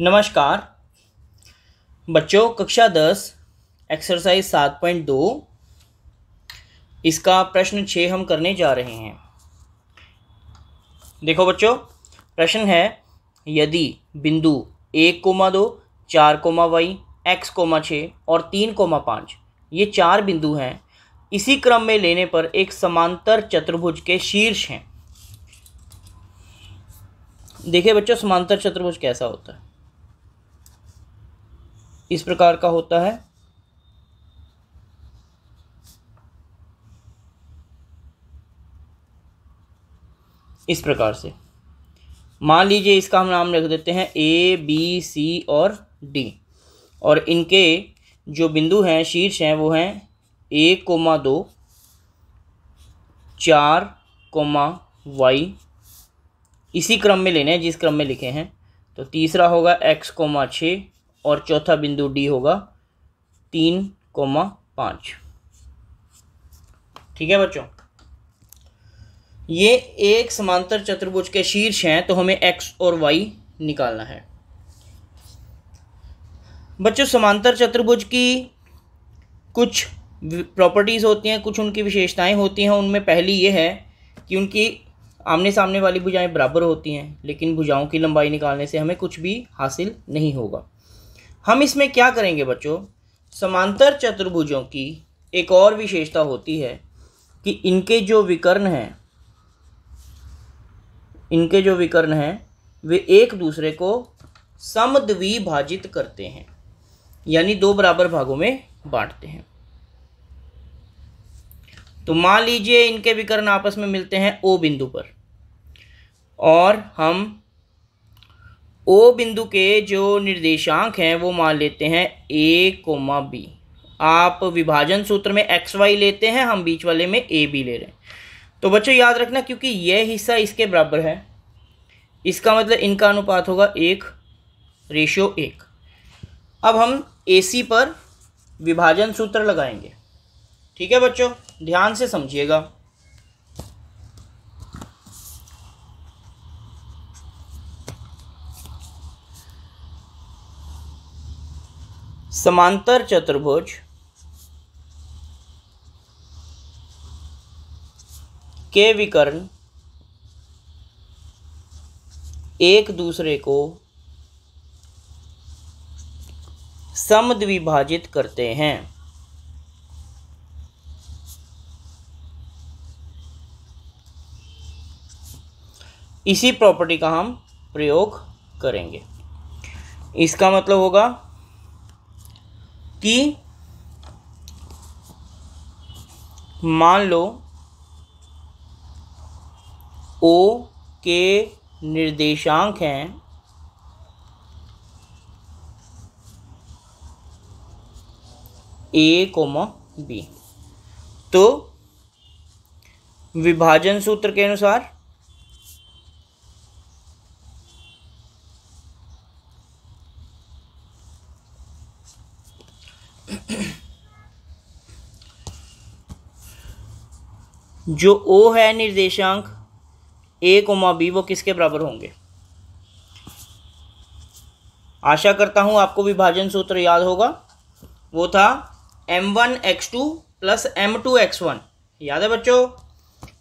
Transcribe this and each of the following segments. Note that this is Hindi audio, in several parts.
नमस्कार बच्चों कक्षा दस एक्सरसाइज सात पॉइंट दो इसका प्रश्न छः हम करने जा रहे हैं देखो बच्चों प्रश्न है यदि बिंदु एक कोमा दो चार कोमा वाई एक्स कोमा छः और तीन कोमा पाँच ये चार बिंदु हैं इसी क्रम में लेने पर एक समांतर चतुर्भुज के शीर्ष हैं देखिए बच्चों समांतर चतुर्भुज कैसा होता है इस प्रकार का होता है इस प्रकार से मान लीजिए इसका हम नाम रख देते हैं ए बी सी और डी और इनके जो बिंदु हैं शीर्ष हैं वो हैं एक कोमा दो चार कोमा वाई इसी क्रम में लेने हैं जिस क्रम में लिखे हैं तो तीसरा होगा एक्स कोमा छः और चौथा बिंदु डी होगा तीन कोमा पाँच ठीक है बच्चों ये एक समांतर चतुर्भुज के शीर्ष हैं तो हमें एक्स और वाई निकालना है बच्चों समांतर चतुर्भुज की कुछ प्रॉपर्टीज़ होती हैं कुछ उनकी विशेषताएं होती हैं उनमें पहली ये है कि उनकी आमने सामने वाली भुजाएं बराबर होती हैं लेकिन भुजाओं की लंबाई निकालने से हमें कुछ भी हासिल नहीं होगा हम इसमें क्या करेंगे बच्चों समांतर चतुर्भुजों की एक और विशेषता होती है कि इनके जो विकर्ण हैं इनके जो विकर्ण हैं वे एक दूसरे को समद्विभाजित करते हैं यानी दो बराबर भागों में बांटते हैं तो मान लीजिए इनके विकर्ण आपस में मिलते हैं ओ बिंदु पर और हम ओ बिंदु के जो निर्देशांक हैं वो मान लेते हैं ए कोमा बी आप विभाजन सूत्र में एक्स वाई लेते हैं हम बीच वाले में ए बी ले रहे हैं तो बच्चों याद रखना क्योंकि यह हिस्सा इसके बराबर है इसका मतलब इनका अनुपात होगा एक रेशियो एक अब हम ए सी पर विभाजन सूत्र लगाएंगे ठीक है बच्चों ध्यान से समझिएगा समांतर चतुर्भुज के विकर्ण एक दूसरे को समद्विभाजित करते हैं इसी प्रॉपर्टी का हम प्रयोग करेंगे इसका मतलब होगा कि मान लो ओ के निर्देशांक हैं ए कोमा बी तो विभाजन सूत्र के अनुसार जो ओ है निर्देशांक ए कोमा बी वो किसके बराबर होंगे आशा करता हूं आपको विभाजन सूत्र याद होगा वो था M one X two plus M two X one याद है बच्चों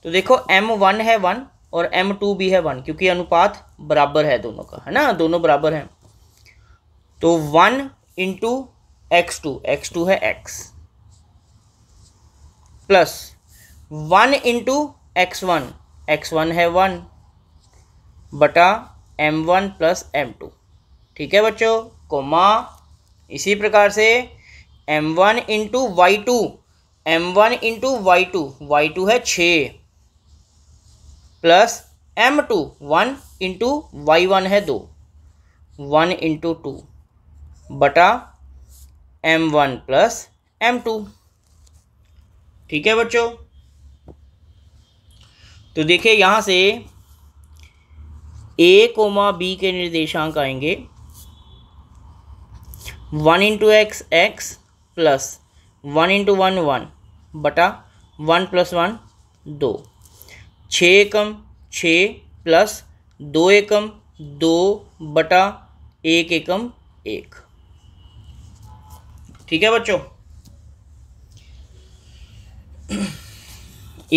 तो देखो एम वन है वन और एम टू भी है वन क्योंकि अनुपात बराबर है दोनों का है ना दोनों बराबर हैं तो one into x two X two है X plus one into x one X one है वन बटा M one plus M two ठीक है बच्चों कोमा इसी प्रकार से M one into Y two M one into Y two Y two है छ plus M two one into Y one है दो वन इंटू टू बटा M one plus M two ठीक है बच्चों तो देखिए यहाँ से ए कोमा बी के निर्देशांक आएंगे one into x x plus one into one one बटा वन प्लस वन दो छ एकम छ प्लस दो एकम दो बटा एक एकम एक ठीक है बच्चों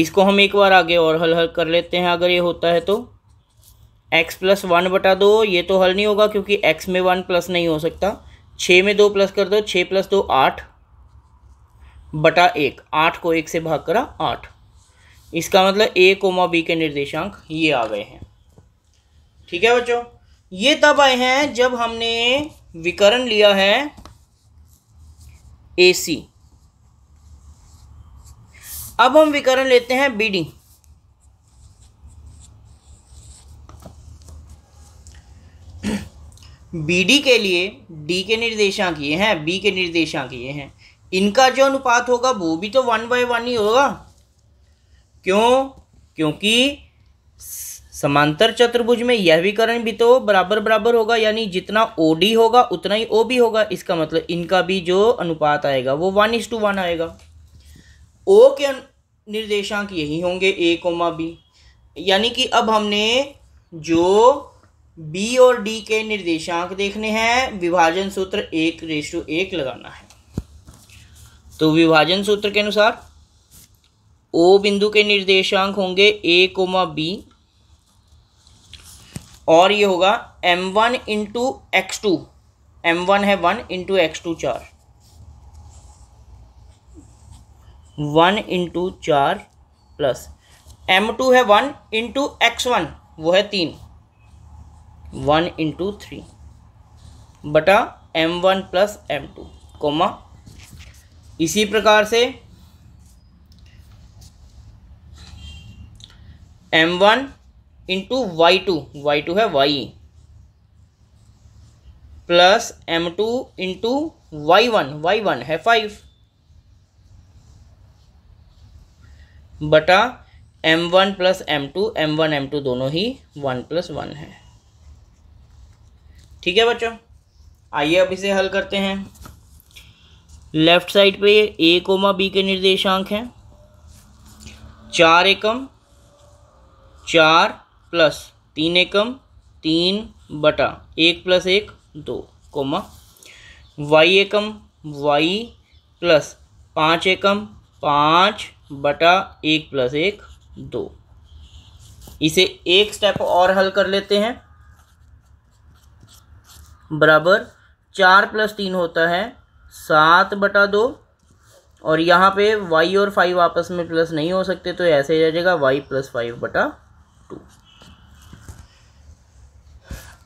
इसको हम एक बार आगे और हल हल कर लेते हैं अगर ये होता है तो x प्लस वन बटा दो ये तो हल नहीं होगा क्योंकि x में वन प्लस नहीं हो सकता छः में दो प्लस कर दो छः प्लस दो आठ बटा एक आठ को एक से भाग करा आठ इसका मतलब ए कोमा बी के निर्देशांक ये आ गए हैं ठीक है बच्चों ये तब आए हैं जब हमने विकरण लिया है ए सी अब हम विकरण लेते हैं बी डी बी डी के लिए डी के निर्देशांक ये हैं बी के निर्देशांक ये हैं इनका जो अनुपात होगा वो भी तो वन बाय वन ही होगा क्यों क्योंकि समांतर चतुर्भुज में यह भी करण भी तो बराबर बराबर होगा यानी जितना ओ डी होगा उतना ही ओ बी होगा इसका मतलब इनका भी जो अनुपात आएगा वो वन इस टू वन आएगा ओ के निर्देशांक यही होंगे ए कोमा बी यानी कि अब हमने जो बी और डी के निर्देशांक देखने हैं विभाजन सूत्र एक रेशो एक लगाना है तो विभाजन सूत्र के अनुसार ओ बिंदु के निर्देशांक होंगे ए कोमा बी और ये होगा m one into x two M one है वन इंटू एक्स टू चार वन इंटू चार प्लस एम टू है वन इंटू एक्स वन वो है तीन वन इंटू थ्री बटा M one plus M two comma इसी प्रकार से M one into Y two Y two है y plus M two into Y one y one है फाइव बटा M one plus M two M one m two दोनों ही वन प्लस वन है ठीक है बच्चों आइए अब इसे हल करते हैं लेफ्ट साइड पे ए कोमा बी के निर्देशांक हैं चार एकम चार प्लस तीन एकम तीन बटा एक प्लस एक दो कोमा वाई एकम वाई प्लस पाँच एकम पाँच बटा एक प्लस एक दो इसे एक स्टेप और हल कर लेते हैं बराबर चार प्लस तीन होता है सात बटा दो और यहाँ पे वाई और फाइव आपस में प्लस नहीं हो सकते तो ऐसे रह जाएगा वाई प्लस फाइव बटा टू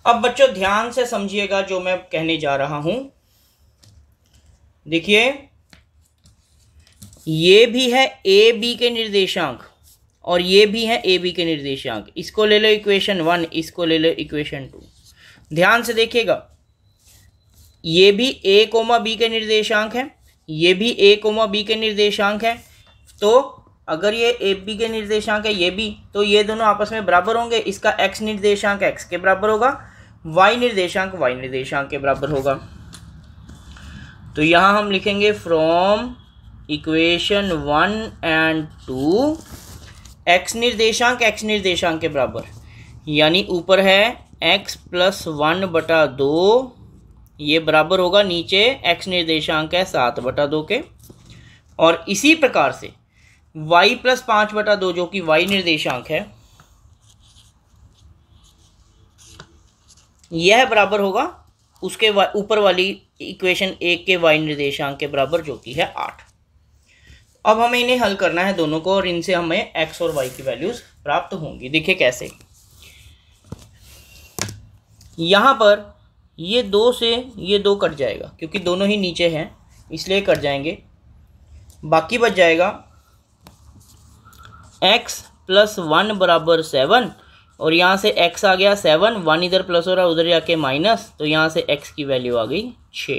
अब बच्चों ध्यान से समझिएगा जो मैं कहने जा रहा हूं देखिए ये भी है ए बी के निर्देशांक और ये भी है ए बी के निर्देशांक इसको ले लो इक्वेशन वन इसको ले लो इक्वेशन टू ध्यान से देखिएगा ये भी ए कोमा बी के निर्देशांक है ये भी ए कोमा बी के निर्देशांक है तो अगर ये ए बी के निर्देशांक है ये भी तो ये दोनों आपस में बराबर होंगे इसका एक्स निर्देशांक एक्स के बराबर होगा वाई निर्देशांक वाई निर्देशांक के बराबर होगा तो यहाँ हम लिखेंगे from equation one and two x निर्देशांक एक्स निर्देशांक के बराबर यानी ऊपर है एक्स प्लस वन बटा दो ये बराबर होगा नीचे एक्स निर्देशांक है सात बटा दो के और इसी प्रकार से वाई प्लस पाँच बटा दो जो कि वाई निर्देशांक है यह बराबर होगा उसके ऊपर वाली इक्वेशन एक के वाई निर्देशांक के बराबर जो कि है आठ अब हमें इन्हें हल करना है दोनों को और इनसे हमें एक्स और वाई की वैल्यूज प्राप्त होंगी देखिए कैसे यहां पर ये दो से ये दो कट जाएगा क्योंकि दोनों ही नीचे हैं इसलिए कट जाएंगे बाकी बच जाएगा एक्स प्लस वन बराबर सेवन और यहाँ से x आ गया सेवन वन इधर प्लस हो रहा है उधर जाके माइनस तो यहाँ से x की वैल्यू आ गई छ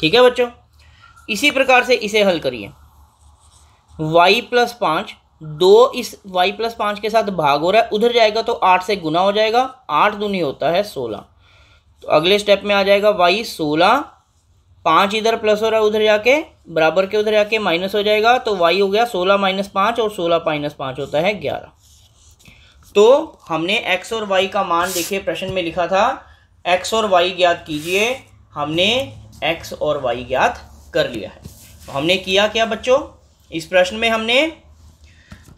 ठीक है बच्चों इसी प्रकार से इसे हल करिए y प्लस पाँच दो इस y प्लस पाँच के साथ भाग हो रहा है उधर जाएगा तो आठ से गुना हो जाएगा आठ दूनी होता है सोलह तो अगले स्टेप में आ जाएगा y सोलह पाँच इधर प्लस हो रहा है उधर जाके बराबर के उधर जाके माइनस हो जाएगा तो y हो गया सोलह माइनस पाँच और सोलह माइनस पाँच होता है ग्यारह तो हमने एक्स और वाई का मान देखिए प्रश्न में लिखा था एक्स और वाई ज्ञात कीजिए हमने एक्स और वाई ज्ञात कर लिया है तो हमने किया क्या बच्चों इस प्रश्न में हमने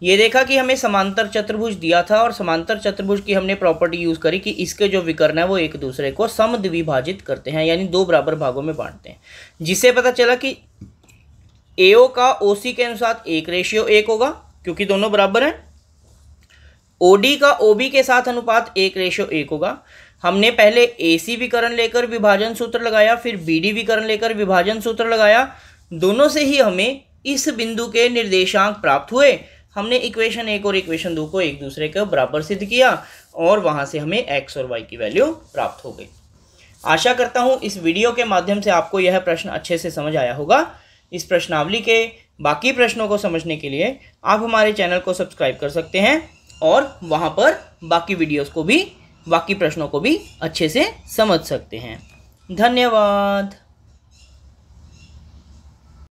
ये देखा कि हमें समांतर चतुर्भुज दिया था और समांतर चतुर्भुज की हमने प्रॉपर्टी यूज़ करी कि इसके जो विकर्ण है वो एक दूसरे को समद्विभाजित करते हैं यानी दो बराबर भागों में बांटते हैं जिससे पता चला कि एओ का ओसी के अनुसार एक रेशियो एक होगा क्योंकि दोनों बराबर हैं ओडी का ओबी के साथ अनुपात एक रेशो एक होगा हमने पहले ए सी विकरण लेकर विभाजन सूत्र लगाया फिर बी डी विकरण लेकर विभाजन सूत्र लगाया दोनों से ही हमें इस बिंदु के निर्देशांक प्राप्त हुए हमने इक्वेशन एक और इक्वेशन दो को एक दूसरे के बराबर सिद्ध किया और वहाँ से हमें एक्स और वाई की वैल्यू प्राप्त हो गई आशा करता हूँ इस वीडियो के माध्यम से आपको यह प्रश्न अच्छे से समझ आया होगा इस प्रश्नावली के बाकी प्रश्नों को समझने के लिए आप हमारे चैनल को सब्सक्राइब कर सकते हैं और वहाँ पर बाकी वीडियोस को भी बाकी प्रश्नों को भी अच्छे से समझ सकते हैं धन्यवाद